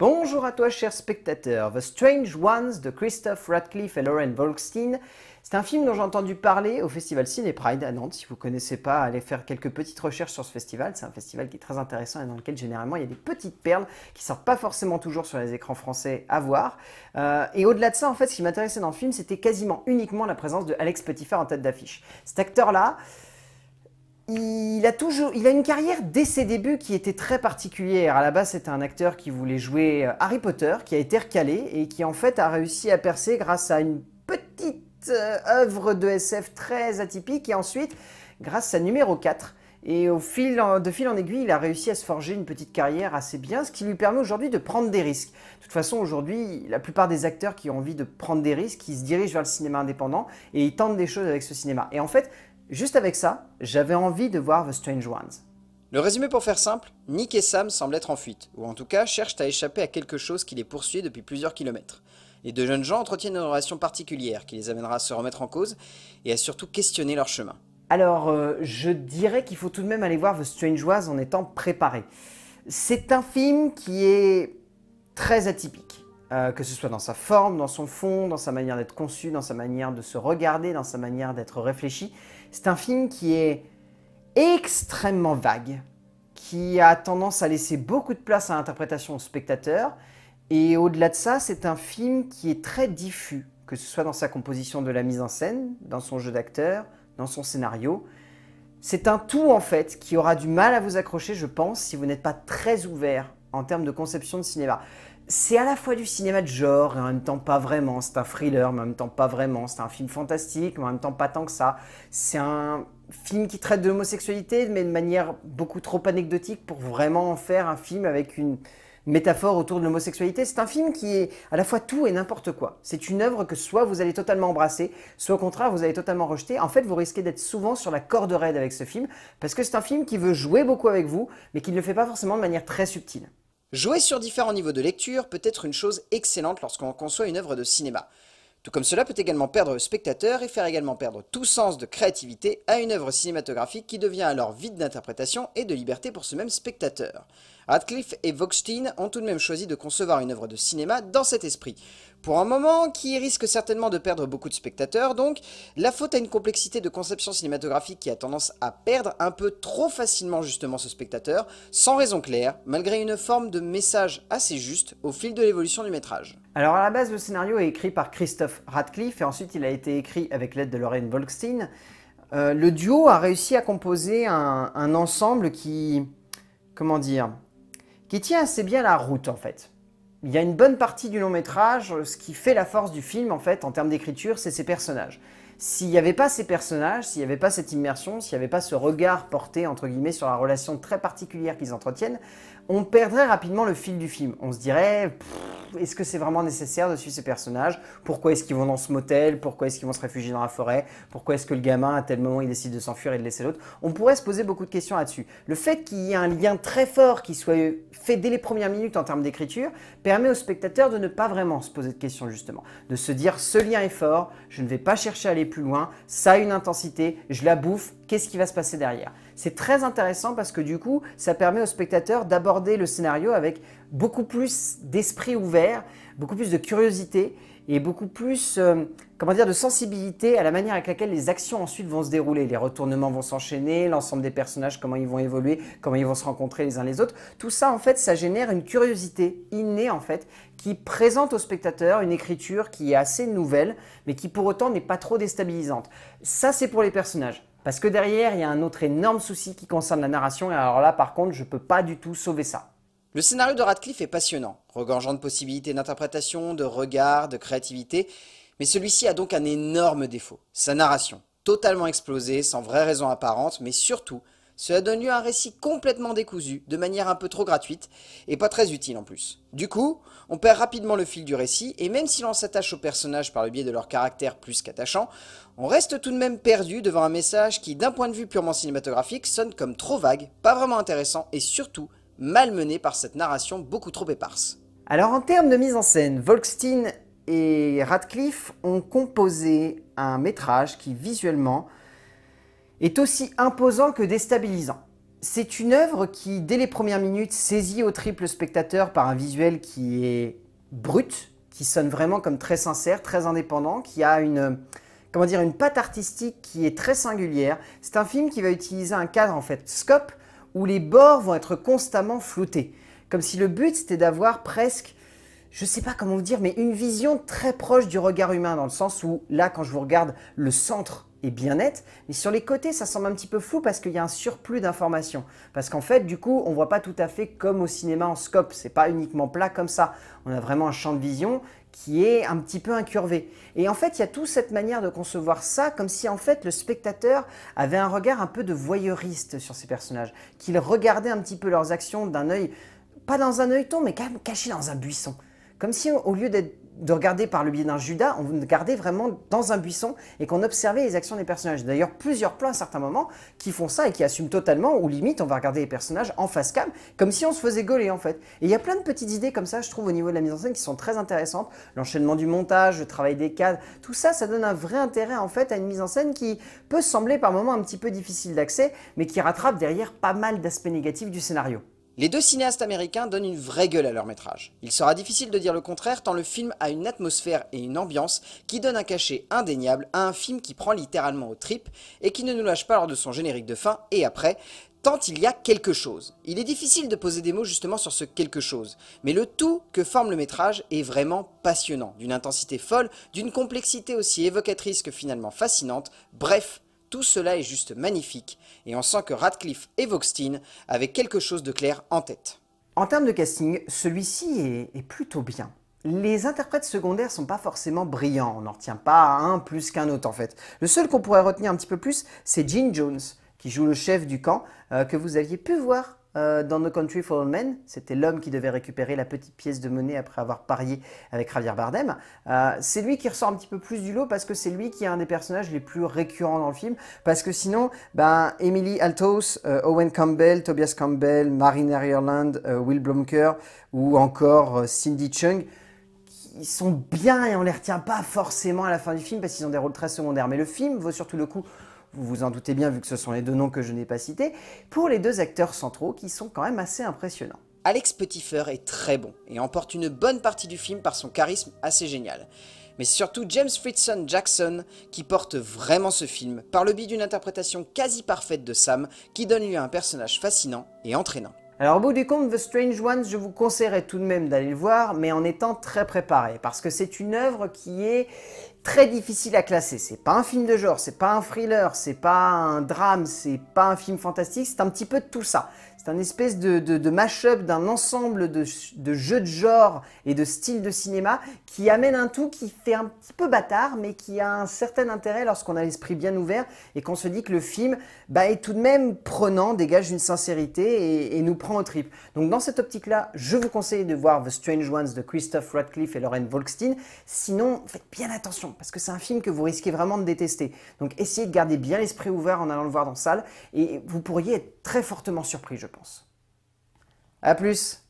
Bonjour à toi, chers spectateurs. The Strange Ones de Christophe Radcliffe et Lauren Volkstein. C'est un film dont j'ai entendu parler au festival Ciné Pride à Nantes. Si vous ne connaissez pas, allez faire quelques petites recherches sur ce festival. C'est un festival qui est très intéressant et dans lequel généralement il y a des petites perles qui sortent pas forcément toujours sur les écrans français à voir. Euh, et au-delà de ça, en fait, ce qui m'intéressait dans le film, c'était quasiment uniquement la présence de Alex Petitfer en tête d'affiche. Cet acteur-là, il a toujours, il a une carrière dès ses débuts qui était très particulière. À la base, c'était un acteur qui voulait jouer euh, Harry Potter, qui a été recalé et qui en fait a réussi à percer grâce à une petite euh, œuvre de SF très atypique et ensuite grâce à numéro 4. Et au fil, de fil en aiguille, il a réussi à se forger une petite carrière assez bien, ce qui lui permet aujourd'hui de prendre des risques. De toute façon, aujourd'hui, la plupart des acteurs qui ont envie de prendre des risques, ils se dirigent vers le cinéma indépendant et ils tentent des choses avec ce cinéma. Et en fait, Juste avec ça, j'avais envie de voir The Strange Ones. Le résumé pour faire simple, Nick et Sam semblent être en fuite, ou en tout cas cherchent à échapper à quelque chose qui les poursuit depuis plusieurs kilomètres. Les deux jeunes gens entretiennent une relation particulière qui les amènera à se remettre en cause et à surtout questionner leur chemin. Alors, euh, je dirais qu'il faut tout de même aller voir The Strange Ones en étant préparé. C'est un film qui est très atypique. Euh, que ce soit dans sa forme, dans son fond, dans sa manière d'être conçu, dans sa manière de se regarder, dans sa manière d'être réfléchi. C'est un film qui est extrêmement vague, qui a tendance à laisser beaucoup de place à l'interprétation au spectateur. Et au-delà de ça, c'est un film qui est très diffus, que ce soit dans sa composition de la mise en scène, dans son jeu d'acteur, dans son scénario. C'est un tout en fait qui aura du mal à vous accrocher, je pense, si vous n'êtes pas très ouvert en termes de conception de cinéma c'est à la fois du cinéma de genre et en même temps pas vraiment. C'est un thriller, mais en même temps pas vraiment. C'est un film fantastique, mais en même temps pas tant que ça. C'est un film qui traite de l'homosexualité, mais de manière beaucoup trop anecdotique pour vraiment en faire un film avec une métaphore autour de l'homosexualité. C'est un film qui est à la fois tout et n'importe quoi. C'est une œuvre que soit vous allez totalement embrasser, soit au contraire vous allez totalement rejeter. En fait, vous risquez d'être souvent sur la corde raide avec ce film, parce que c'est un film qui veut jouer beaucoup avec vous, mais qui ne le fait pas forcément de manière très subtile. Jouer sur différents niveaux de lecture peut être une chose excellente lorsqu'on conçoit une œuvre de cinéma. Tout comme cela peut également perdre le spectateur et faire également perdre tout sens de créativité à une œuvre cinématographique qui devient alors vide d'interprétation et de liberté pour ce même spectateur. Radcliffe et Vogtstein ont tout de même choisi de concevoir une œuvre de cinéma dans cet esprit, pour un moment, qui risque certainement de perdre beaucoup de spectateurs, donc la faute à une complexité de conception cinématographique qui a tendance à perdre un peu trop facilement justement ce spectateur, sans raison claire, malgré une forme de message assez juste au fil de l'évolution du métrage. Alors à la base, le scénario est écrit par Christophe Radcliffe et ensuite il a été écrit avec l'aide de Lorraine Volkstein. Euh, le duo a réussi à composer un, un ensemble qui, comment dire, qui tient assez bien la route en fait il y a une bonne partie du long métrage, ce qui fait la force du film en fait en termes d'écriture, c'est ses personnages. S'il n'y avait pas ces personnages, s'il n'y avait pas cette immersion, s'il n'y avait pas ce regard porté entre guillemets sur la relation très particulière qu'ils entretiennent, on perdrait rapidement le fil du film. On se dirait, est-ce que c'est vraiment nécessaire de suivre ces personnages Pourquoi est-ce qu'ils vont dans ce motel Pourquoi est-ce qu'ils vont se réfugier dans la forêt Pourquoi est-ce que le gamin, à tel moment, il décide de s'enfuir et de laisser l'autre On pourrait se poser beaucoup de questions là-dessus. Le fait qu'il y ait un lien très fort qui soit fait dès les premières minutes en termes d'écriture permet au spectateur de ne pas vraiment se poser de questions, justement. De se dire, ce lien est fort, je ne vais pas chercher à aller plus loin, ça a une intensité, je la bouffe, qu'est-ce qui va se passer derrière c'est très intéressant parce que du coup, ça permet au spectateur d'aborder le scénario avec beaucoup plus d'esprit ouvert, beaucoup plus de curiosité et beaucoup plus euh, comment dire, de sensibilité à la manière avec laquelle les actions ensuite vont se dérouler. Les retournements vont s'enchaîner, l'ensemble des personnages, comment ils vont évoluer, comment ils vont se rencontrer les uns les autres. Tout ça, en fait, ça génère une curiosité innée, en fait, qui présente au spectateur une écriture qui est assez nouvelle, mais qui pour autant n'est pas trop déstabilisante. Ça, c'est pour les personnages. Parce que derrière, il y a un autre énorme souci qui concerne la narration, et alors là, par contre, je peux pas du tout sauver ça. Le scénario de Radcliffe est passionnant, regorgeant de possibilités d'interprétation, de regard, de créativité, mais celui-ci a donc un énorme défaut, sa narration, totalement explosée, sans vraie raison apparente, mais surtout cela donne lieu à un récit complètement décousu, de manière un peu trop gratuite, et pas très utile en plus. Du coup, on perd rapidement le fil du récit, et même si l'on s'attache aux personnages par le biais de leur caractère plus qu'attachant, on reste tout de même perdu devant un message qui, d'un point de vue purement cinématographique, sonne comme trop vague, pas vraiment intéressant, et surtout malmené par cette narration beaucoup trop éparse. Alors en termes de mise en scène, Volkstein et Radcliffe ont composé un métrage qui visuellement est aussi imposant que déstabilisant. C'est une œuvre qui, dès les premières minutes, saisit au triple spectateur par un visuel qui est brut, qui sonne vraiment comme très sincère, très indépendant, qui a une, comment dire, une patte artistique qui est très singulière. C'est un film qui va utiliser un cadre en fait scope où les bords vont être constamment floutés. Comme si le but c'était d'avoir presque, je ne sais pas comment vous dire, mais une vision très proche du regard humain dans le sens où là quand je vous regarde le centre bien net, mais sur les côtés, ça semble un petit peu flou parce qu'il y a un surplus d'informations. Parce qu'en fait, du coup, on voit pas tout à fait comme au cinéma en scope, c'est pas uniquement plat comme ça. On a vraiment un champ de vision qui est un petit peu incurvé. Et en fait, il y a toute cette manière de concevoir ça comme si en fait le spectateur avait un regard un peu de voyeuriste sur ces personnages, qu'il regardait un petit peu leurs actions d'un œil, pas dans un ton, mais quand même caché dans un buisson. Comme si au lieu d'être de regarder par le biais d'un Judas, on regardait vraiment dans un buisson et qu'on observait les actions des personnages. D'ailleurs, plusieurs plans à certains moments qui font ça et qui assument totalement, ou limite, on va regarder les personnages en face cam, comme si on se faisait gauler en fait. Et il y a plein de petites idées comme ça, je trouve, au niveau de la mise en scène qui sont très intéressantes. L'enchaînement du montage, le travail des cadres, tout ça, ça donne un vrai intérêt en fait à une mise en scène qui peut sembler par moments un petit peu difficile d'accès, mais qui rattrape derrière pas mal d'aspects négatifs du scénario. Les deux cinéastes américains donnent une vraie gueule à leur métrage. Il sera difficile de dire le contraire tant le film a une atmosphère et une ambiance qui donnent un cachet indéniable à un film qui prend littéralement aux tripes et qui ne nous lâche pas lors de son générique de fin et après, tant il y a quelque chose. Il est difficile de poser des mots justement sur ce quelque chose, mais le tout que forme le métrage est vraiment passionnant, d'une intensité folle, d'une complexité aussi évocatrice que finalement fascinante, bref, tout cela est juste magnifique, et on sent que Radcliffe et Voxteen avaient quelque chose de clair en tête. En termes de casting, celui-ci est, plutôt bien. Les interprètes secondaires sont pas forcément brillants, on n'en retient pas un plus qu'un autre en fait. Le seul qu'on pourrait retenir un petit peu plus, c'est Gene Jones, qui joue le chef du camp, euh, que vous aviez pu voir euh, dans The Country for Old Men, c'était l'homme qui devait récupérer la petite pièce de monnaie après avoir parié avec Javier Bardem. Euh, c'est lui qui ressort un petit peu plus du lot parce que c'est lui qui est un des personnages les plus récurrents dans le film. Parce que sinon, ben, Emily Altos, euh, Owen Campbell, Tobias Campbell, Marine Ireland, Will Blomker ou encore Cindy Chung, ils sont bien et on les retient pas forcément à la fin du film parce qu'ils ont des rôles très secondaires. Mais le film vaut surtout le coup vous vous en doutez bien vu que ce sont les deux noms que je n'ai pas cités, pour les deux acteurs centraux qui sont quand même assez impressionnants. Alex Petitfer est très bon et emporte une bonne partie du film par son charisme assez génial. Mais surtout James Fritzson Jackson qui porte vraiment ce film par le biais d'une interprétation quasi parfaite de Sam qui donne lieu à un personnage fascinant et entraînant. Alors au bout du compte, The Strange Ones, je vous conseillerais tout de même d'aller le voir, mais en étant très préparé, parce que c'est une œuvre qui est très difficile à classer. C'est pas un film de genre, c'est pas un thriller, c'est pas un drame, c'est pas un film fantastique, c'est un petit peu de tout ça un espèce de, de, mash-up d'un ensemble de, jeux de genre et de styles de cinéma qui amène un tout qui fait un petit peu bâtard, mais qui a un certain intérêt lorsqu'on a l'esprit bien ouvert et qu'on se dit que le film bah, est tout de même prenant, dégage une sincérité et, nous prend au trip. Donc dans cette optique-là, je vous conseille de voir The Strange Ones de Christophe Radcliffe et Lauren Volkstein. Sinon, faites bien attention, parce que c'est un film que vous risquez vraiment de détester. Donc essayez de garder bien l'esprit ouvert en allant le voir dans salle, et vous pourriez être très fortement surpris, je pense. A plus